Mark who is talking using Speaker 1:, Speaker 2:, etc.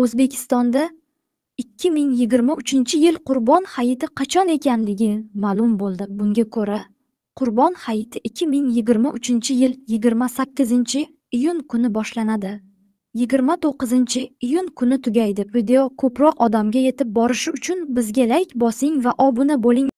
Speaker 1: O'zbekistonda ikki ming yigirma uchinchi yil Qurbon hayiti qachon ekanligi ma'lum bo'ldi. Bunga ko'ra, Qurbon hayiti ikki ming yigirma uchinchi yil yigirma sakkizinchi iyun kuni boshlanadi. yigirma to'qqizinchi iyun kuni tugaydi. Video ko'proq odamga yetib borishi uchun bizga layk bosing va obuna bo'ling.